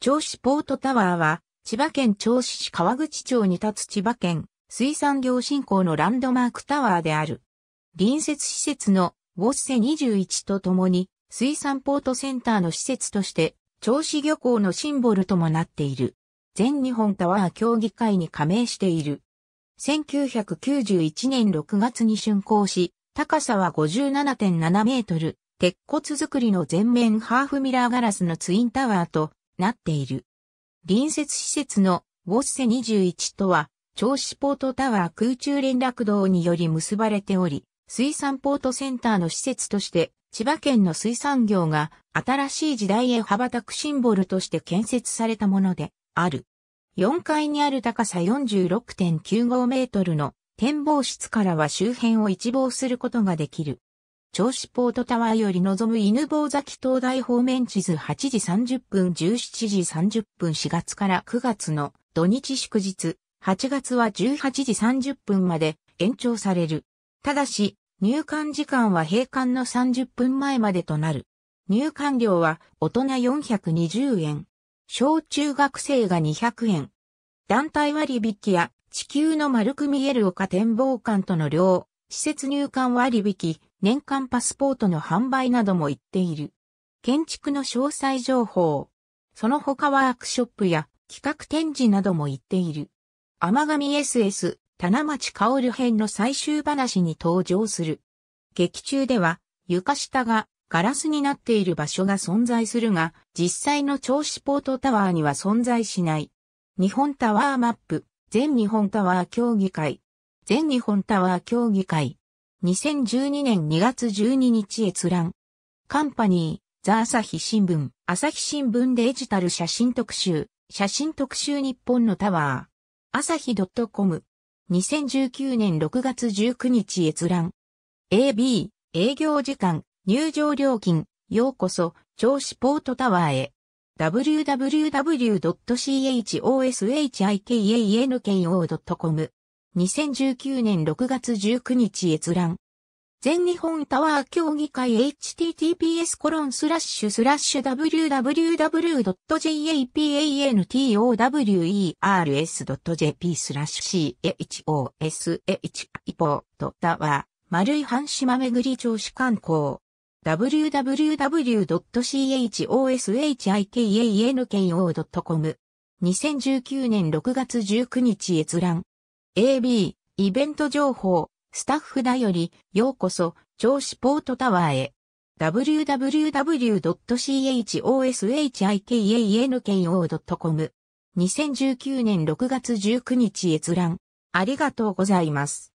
銚子ポートタワーは、千葉県銚子市川口町に立つ千葉県水産業振興のランドマークタワーである。隣接施設のウォッセ21とともに、水産ポートセンターの施設として、銚子漁港のシンボルともなっている。全日本タワー協議会に加盟している。1991年6月に竣工し、高さは57.7メートル、鉄骨造りの全面ハーフミラーガラスのツインタワーと、なっている。隣接施設のウォッセ21とは、銚子ポートタワー空中連絡道により結ばれており、水産ポートセンターの施設として、千葉県の水産業が新しい時代へ羽ばたくシンボルとして建設されたものである。4階にある高さ46.95メートルの展望室からは周辺を一望することができる。調子ポートタワーより望む犬坊崎灯台方面地図8時30分17時30分4月から9月の土日祝日、8月は18時30分まで延長される。ただし、入館時間は閉館の30分前までとなる。入館料は大人420円、小中学生が200円。団体割引や地球の丸く見える丘展望館との両、施設入館割引、年間パスポートの販売なども行っている。建築の詳細情報。その他ワークショップや企画展示なども行っている。天神 SS、棚町薫編の最終話に登場する。劇中では床下がガラスになっている場所が存在するが、実際の調子ポートタワーには存在しない。日本タワーマップ、全日本タワー協議会。全日本タワー協議会2012年2月12日閲覧。カンパニー、ザ・朝日新聞、朝日新聞デジタル写真特集、写真特集日本のタワー。朝日 .com。2019年6月19日閲覧。AB、営業時間、入場料金、ようこそ、調子ポートタワーへ。www.choshikyanko.com 2019年6月19日閲覧。全日本タワー協議会 https コロンスラッシュスラッシュ w w w j a p a n t o w e r s j p スラッシュ CHOSH イポータワー丸い半島巡り調子観光 w w w c h o s h i k a n k o c o m 2019年6月19日閲覧 AB、イベント情報、スタッフだより、ようこそ、超子ポートタワーへ。w w w c h o s h i k a n k o c o m 2 0 1 9年6月19日閲覧。ありがとうございます。